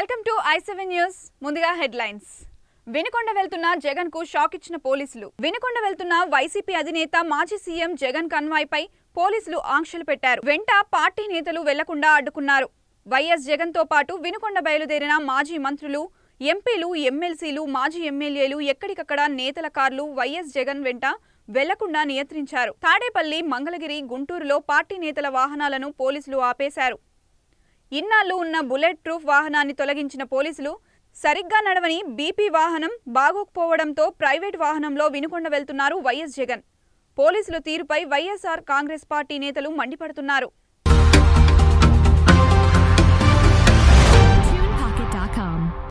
welcome to I seven news ముందుగా headlines Vinukonda వెళ్తున్న జగన్ కు షాక్ ఇచ్చిన పోలీసులు వినుకొండ వెళ్తున్న వైసీపీ అధినేత మాజీ సీఎం జగన్ కన్వాయ్ పై పోలీసులు ఆంక్షలు పెట్టారు వెంట పార్టీ నేతలు వెళ్లకుండా అడ్డుకున్నారు వైఎస్ జగన్ తో పాటు వినుకొండ బయలుదేరిన మాజీ మంత్రులు ఎంపీలు ఎమ్మెల్సీలు మాజీ ఎమ్మెల్యేలు ఎక్కడికక్కడ నేతల కార్లు వైఎస్ జగన్ వెంట వెళ్లకుండా నియంత్రించారు తాడేపల్లి మంగళగిరి గుంటూరులో పార్టీ నేతల వాహనాలను పోలీసులు ఆపేశారు ఇన్నాళ్లు ఉన్న బుల్లెట్ ప్రూఫ్ వాహనాన్ని తొలగించిన పోలీసులు సరిగ్గా నడవని బీపీ వాహనం బాగోకపోవడంతో ప్రైవేట్ వాహనంలో వినుకొండ వెళ్తున్నారు వైఎస్ జగన్ పోలీసుల తీరుపై వైఎస్ఆర్ కాంగ్రెస్ పార్టీ నేతలు మండిపడుతున్నారు